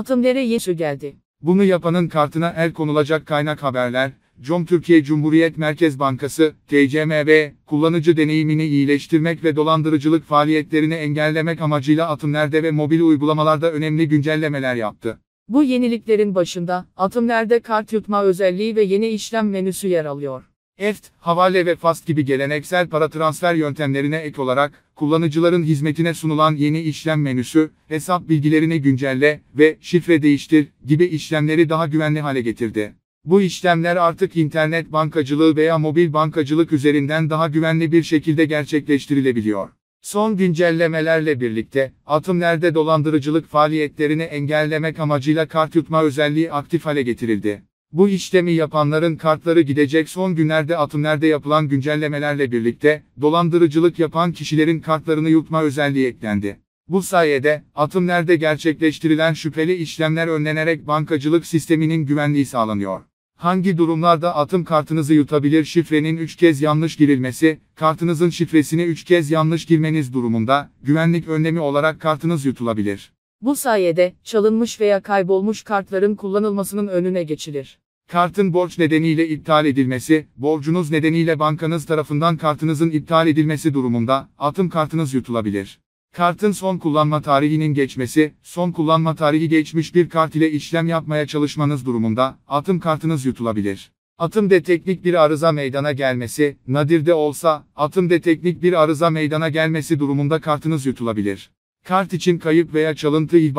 Atımlere Yeşil geldi. Bunu yapanın kartına el konulacak kaynak haberler, Com Türkiye Cumhuriyet Merkez Bankası, TCMB, kullanıcı deneyimini iyileştirmek ve dolandırıcılık faaliyetlerini engellemek amacıyla Atımler'de ve mobil uygulamalarda önemli güncellemeler yaptı. Bu yeniliklerin başında, Atımler'de kart yutma özelliği ve yeni işlem menüsü yer alıyor. EFT, havale ve FAST gibi geleneksel para transfer yöntemlerine ek olarak, kullanıcıların hizmetine sunulan yeni işlem menüsü, hesap bilgilerini güncelle ve şifre değiştir gibi işlemleri daha güvenli hale getirdi. Bu işlemler artık internet bankacılığı veya mobil bankacılık üzerinden daha güvenli bir şekilde gerçekleştirilebiliyor. Son güncellemelerle birlikte, atımlerde dolandırıcılık faaliyetlerini engellemek amacıyla kart yutma özelliği aktif hale getirildi. Bu işlemi yapanların kartları gidecek son günlerde atımlerde yapılan güncellemelerle birlikte, dolandırıcılık yapan kişilerin kartlarını yutma özelliği eklendi. Bu sayede, atımlerde gerçekleştirilen şüpheli işlemler önlenerek bankacılık sisteminin güvenliği sağlanıyor. Hangi durumlarda atım kartınızı yutabilir şifrenin 3 kez yanlış girilmesi, kartınızın şifresini 3 kez yanlış girmeniz durumunda, güvenlik önlemi olarak kartınız yutulabilir. Bu sayede, çalınmış veya kaybolmuş kartların kullanılmasının önüne geçilir. Kartın borç nedeniyle iptal edilmesi, borcunuz nedeniyle bankanız tarafından kartınızın iptal edilmesi durumunda, atım kartınız yutulabilir. Kartın son kullanma tarihinin geçmesi, son kullanma tarihi geçmiş bir kart ile işlem yapmaya çalışmanız durumunda, atım kartınız yutulabilir. Atımde teknik bir arıza meydana gelmesi, nadir de olsa, atımde teknik bir arıza meydana gelmesi durumunda kartınız yutulabilir. Kart için kayıp veya çalıntı ihbar